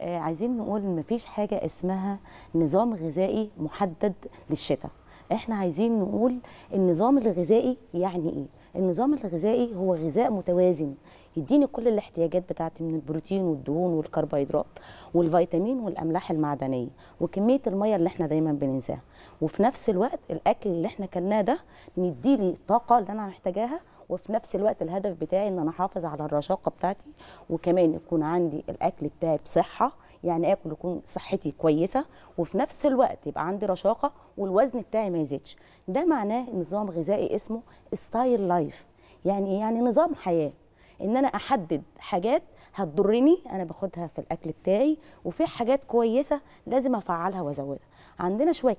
آه، عايزين نقول ان مفيش حاجه اسمها نظام غذائي محدد للشتاء احنا عايزين نقول النظام الغذائي يعني ايه النظام الغذائي هو غذاء متوازن يديني كل الاحتياجات بتاعتي من البروتين والدهون والكربوهيدرات والفيتامين والاملاح المعدنيه وكميه الميه اللي احنا دايما بننساها وفي نفس الوقت الاكل اللي احنا كلناه ده نديلي الطاقه اللي انا محتاجاها وفي نفس الوقت الهدف بتاعي ان انا احافظ على الرشاقه بتاعتي وكمان يكون عندي الاكل بتاعي بصحه يعني اكل يكون صحتي كويسه وفي نفس الوقت يبقى عندي رشاقه والوزن بتاعي ما يزيدش ده معناه نظام غذائي اسمه ستايل لايف يعني يعني نظام حياه ان انا احدد حاجات هتضرني انا باخدها في الاكل بتاعي وفي حاجات كويسه لازم افعلها وازودها عندنا شويه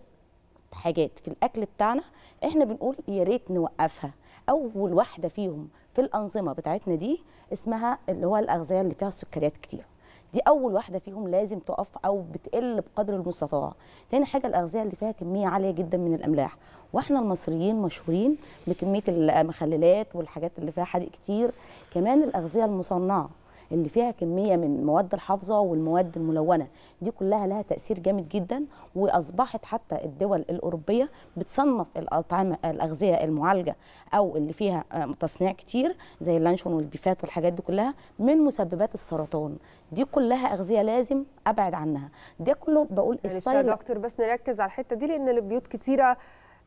حاجات في الاكل بتاعنا احنا بنقول يا ريت نوقفها اول واحده فيهم في الانظمه بتاعتنا دي اسمها اللي هو الاغذيه اللي فيها السكريات كتير دي اول واحده فيهم لازم تقف او بتقل بقدر المستطاع تاني حاجه الاغذيه اللي فيها كميه عاليه جدا من الاملاح واحنا المصريين مشهورين بكميه المخللات والحاجات اللي فيها حديق كتير كمان الاغذيه المصنعه اللي فيها كميه من مواد الحافظه والمواد الملونه دي كلها لها تاثير جامد جدا واصبحت حتى الدول الاوروبيه بتصنف الاطعمه الاغذيه المعالجه او اللي فيها آه، تصنيع كتير زي اللانشون والبيفات والحاجات دي كلها من مسببات السرطان دي كلها اغذيه لازم ابعد عنها ده كله بقول يعني يا دكتور بس نركز على الحته دي لان البيوت كتيره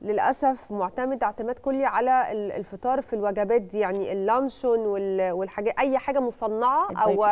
للاسف معتمد اعتماد كلي على الفطار في الوجبات دي يعني اللانشون والحاجات اي حاجه مصنعه او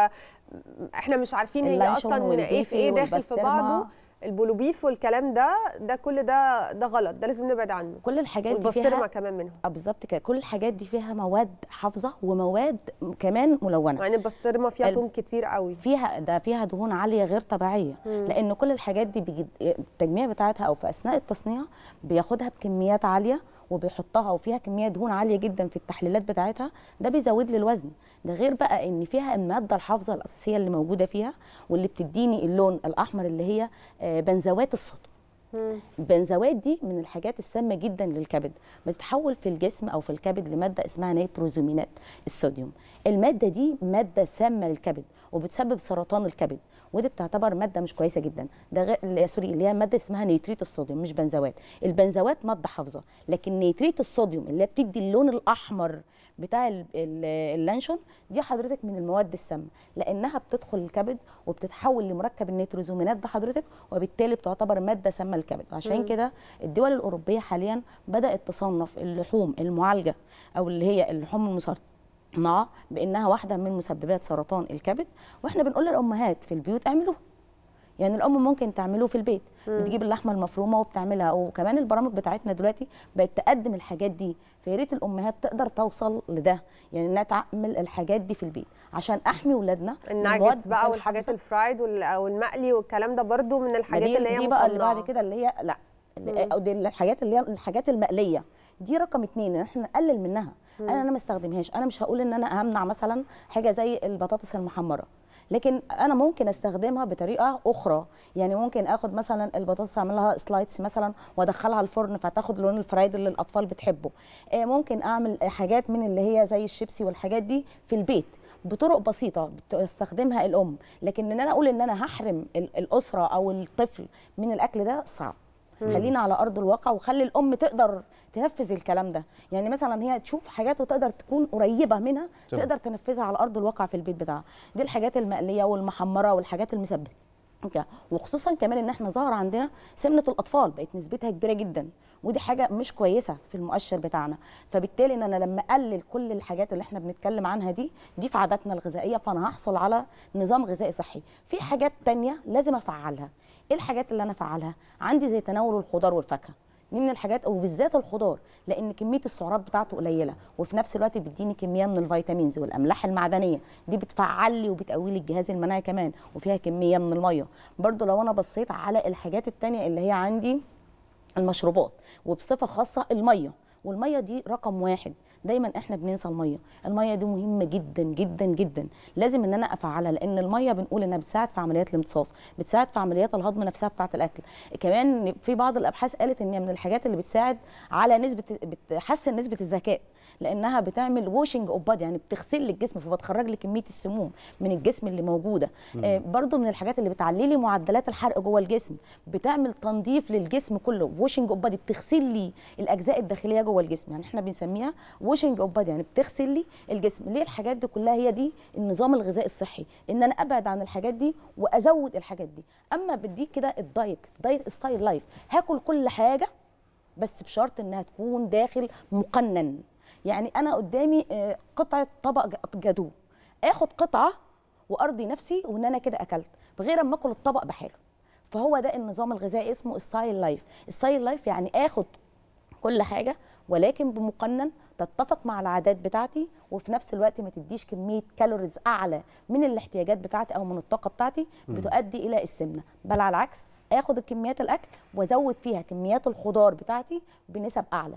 احنا مش عارفين هي اصلا ايه في ايه داخل في بعضه البولوبيف والكلام ده ده كل ده ده غلط ده لازم نبعد عنه كل الحاجات دي فيها كمان منهم آه، بالظبط كده كل الحاجات دي فيها مواد حافظه ومواد كمان ملونه يعني البسطرمه فيها دهون كتير قوي فيها ده فيها دهون عاليه غير طبيعيه مم. لان كل الحاجات دي بيجي التجميع بتاعتها او في اثناء التصنيع بياخدها بكميات عاليه وبيحطها وفيها كميه دهون عاليه جدا في التحليلات بتاعتها ده بيزود لي الوزن ده غير بقى ان فيها الماده الحافظه الاساسيه اللي موجوده فيها واللي بتديني اللون الاحمر اللي هي آه، بنزوات الصودا البنزوات دي من الحاجات السامه جدا للكبد بتتحول في الجسم او في الكبد لماده اسمها نيتروزومينات الصوديوم الماده دي ماده سامه للكبد وبتسبب سرطان الكبد ودي بتعتبر ماده مش كويسه جدا ده آه، سوري اللي هي ماده اسمها نيتريت الصوديوم مش بنزوات البنزوات ماده حافظه لكن نيتريت الصوديوم اللي بتدي اللون الاحمر بتاع اللانشون دي حضرتك من المواد السامه لانها بتدخل الكبد وبتتحول لمركب النيتروزومينات ده حضرتك وبالتالي بتعتبر ماده سامه للكبد عشان كده الدول الاوروبيه حاليا بدات تصنف اللحوم المعالجه او اللي هي اللحوم المسرطنه مع بانها واحده من مسببات سرطان الكبد واحنا بنقول للامهات في البيوت اعملوه يعني الام ممكن تعملوه في البيت مم. بتجيب اللحمه المفرومه وبتعملها وكمان البرامج بتاعتنا دلوقتي بقت تقدم الحاجات دي فيا ريت الامهات تقدر توصل لده يعني انها تعمل الحاجات دي في البيت عشان احمي اولادنا الناجتس بقى والحاجات الفرايد والمقلي والكلام ده برده من الحاجات اللي هي دي بقى اللي بعد كده اللي هي لا دي الحاجات اللي هي الحاجات المقليه دي رقم اتنين احنا نقلل منها انا انا ما استخدمهاش انا مش هقول ان انا همنع مثلا حاجه زي البطاطس المحمره لكن انا ممكن استخدمها بطريقه اخرى يعني ممكن اخد مثلا البطاطس اعملها سلايدز مثلا وادخلها الفرن فتاخد لون الفرايد اللي الاطفال بتحبه آه، ممكن اعمل حاجات من اللي هي زي الشيبسي والحاجات دي في البيت بطرق بسيطه بتستخدمها الام لكن ان انا اقول ان انا هحرم الاسره او الطفل من الاكل ده صعب خلينا على ارض الواقع وخلي الام تقدر تنفذ الكلام ده يعني مثلا هي تشوف حاجات وتقدر تكون قريبه منها تقدر تنفذها على ارض الواقع في البيت بتاعها دي الحاجات المقليه والمحمره والحاجات المسبكه وخصوصا كمان ان احنا ظهر عندنا سمنه الاطفال بقت نسبتها كبيره جدا ودي حاجه مش كويسه في المؤشر بتاعنا فبالتالي ان انا لما اقلل كل الحاجات اللي احنا بنتكلم عنها دي دي في عاداتنا الغذائيه فانا هحصل على نظام غذائي صحي في حاجات تانية لازم افعلها ايه الحاجات اللي انا افعلها عندي زي تناول الخضار والفاكهه دي من الحاجات بالذات الخضار لان كميه السعرات بتاعته قليله وفي نفس الوقت بيديني كميه من الفيتامينز والاملاح المعدنيه دي بتفعل لي وبتقوي لي الجهاز المناعي كمان وفيها كميه من الميه برده لو انا بصيت على الحاجات الثانيه اللي هي عندي المشروبات وبصفه خاصه الميه والميه دي رقم واحد دايما احنا بننسى الميه الميه دي مهمه جدا جدا جدا لازم ان انا افعلها لان الميه بنقول انها بتساعد في عمليات الامتصاص بتساعد في عمليات الهضم نفسها بتاعه الاكل كمان في بعض الابحاث قالت ان من الحاجات اللي بتساعد على نسبه بتحسن نسبه الذكاء لانها بتعمل ووشنج اوف بادي يعني بتغسل الجسم فبتخرج لي كميه السموم من الجسم اللي موجوده آه برضو من الحاجات اللي بتعلي لي معدلات الحرق جوه الجسم بتعمل تنظيف للجسم كله ووشنج اوف بادي بتغسل لي الاجزاء الداخليه جوه جوه الجسم يعني احنا بنسميها ووشنج اوف بادي يعني بتغسل لي الجسم ليه الحاجات دي كلها هي دي النظام الغذائي الصحي ان انا ابعد عن الحاجات دي وازود الحاجات دي اما بديك كده الدايت دايت ستايل لايف هاكل كل حاجه بس بشرط انها تكون داخل مقنن يعني انا قدامي آه، قطعه طبق جدو اخد قطعه وارضي نفسي وان انا كده اكلت بغير اما اكل الطبق بحاله فهو ده النظام الغذائي اسمه ستايل لايف ستايل لايف يعني اخد كل حاجه ولكن بمقنن تتفق مع العادات بتاعتي وفي نفس الوقت ما تديش كميه كالوريز اعلى من الاحتياجات بتاعتي او من الطاقه بتاعتي بتؤدي الى السمنه بل على العكس اخد كميات الاكل وازود فيها كميات الخضار بتاعتي بنسب اعلى